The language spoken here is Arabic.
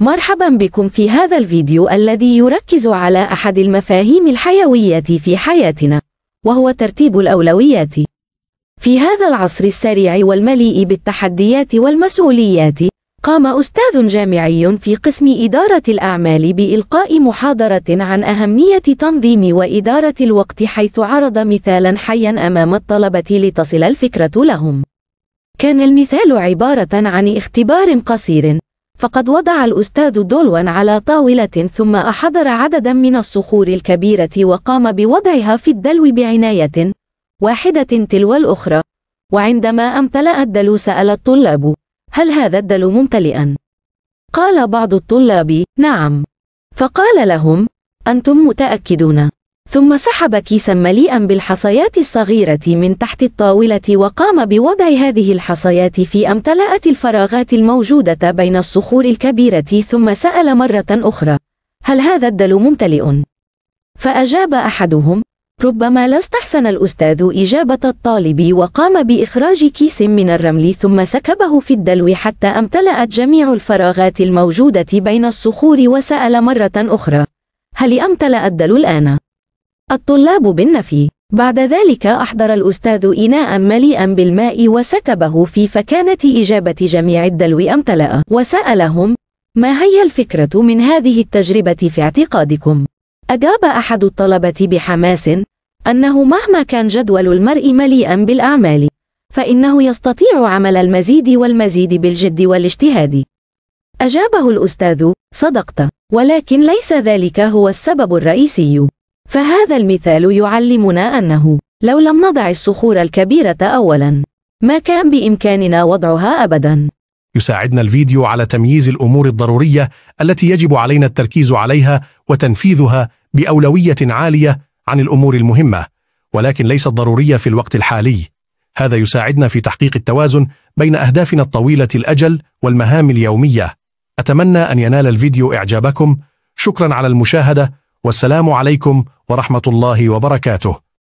مرحبا بكم في هذا الفيديو الذي يركز على أحد المفاهيم الحيوية في حياتنا وهو ترتيب الأولويات في هذا العصر السريع والمليء بالتحديات والمسؤوليات قام أستاذ جامعي في قسم إدارة الأعمال بإلقاء محاضرة عن أهمية تنظيم وإدارة الوقت حيث عرض مثالا حيا أمام الطلبة لتصل الفكرة لهم كان المثال عبارة عن اختبار قصير فقد وضع الأستاذ دولوان على طاولة ثم أحضر عددا من الصخور الكبيرة وقام بوضعها في الدلو بعناية واحدة تلو الأخرى وعندما امتلأ الدلو سأل الطلاب هل هذا الدلو ممتلئا؟ قال بعض الطلاب نعم فقال لهم أنتم متأكدون ثم سحب كيسا مليئا بالحصيات الصغيرة من تحت الطاولة وقام بوضع هذه الحصيات في أمتلأة الفراغات الموجودة بين الصخور الكبيرة ثم سأل مرة أخرى هل هذا الدلو ممتلئ؟ فأجاب أحدهم ربما لا استحسن الأستاذ إجابة الطالب وقام بإخراج كيس من الرمل ثم سكبه في الدلو حتى أمتلأت جميع الفراغات الموجودة بين الصخور وسأل مرة أخرى هل أمتلأ الدلو الآن؟ الطلاب بالنفي بعد ذلك أحضر الأستاذ إناء مليئا بالماء وسكبه في فكانة إجابة جميع الدلو أمتلأ وسألهم ما هي الفكرة من هذه التجربة في اعتقادكم؟ أجاب أحد الطلبة بحماس أنه مهما كان جدول المرء مليئا بالأعمال فإنه يستطيع عمل المزيد والمزيد بالجد والاجتهاد أجابه الأستاذ صدقت ولكن ليس ذلك هو السبب الرئيسي فهذا المثال يعلمنا أنه لو لم نضع الصخور الكبيرة أولاً ما كان بإمكاننا وضعها أبداً يساعدنا الفيديو على تمييز الأمور الضرورية التي يجب علينا التركيز عليها وتنفيذها بأولوية عالية عن الأمور المهمة ولكن ليست ضرورية في الوقت الحالي هذا يساعدنا في تحقيق التوازن بين أهدافنا الطويلة الأجل والمهام اليومية أتمنى أن ينال الفيديو إعجابكم شكرا على المشاهدة والسلام عليكم ورحمة الله وبركاته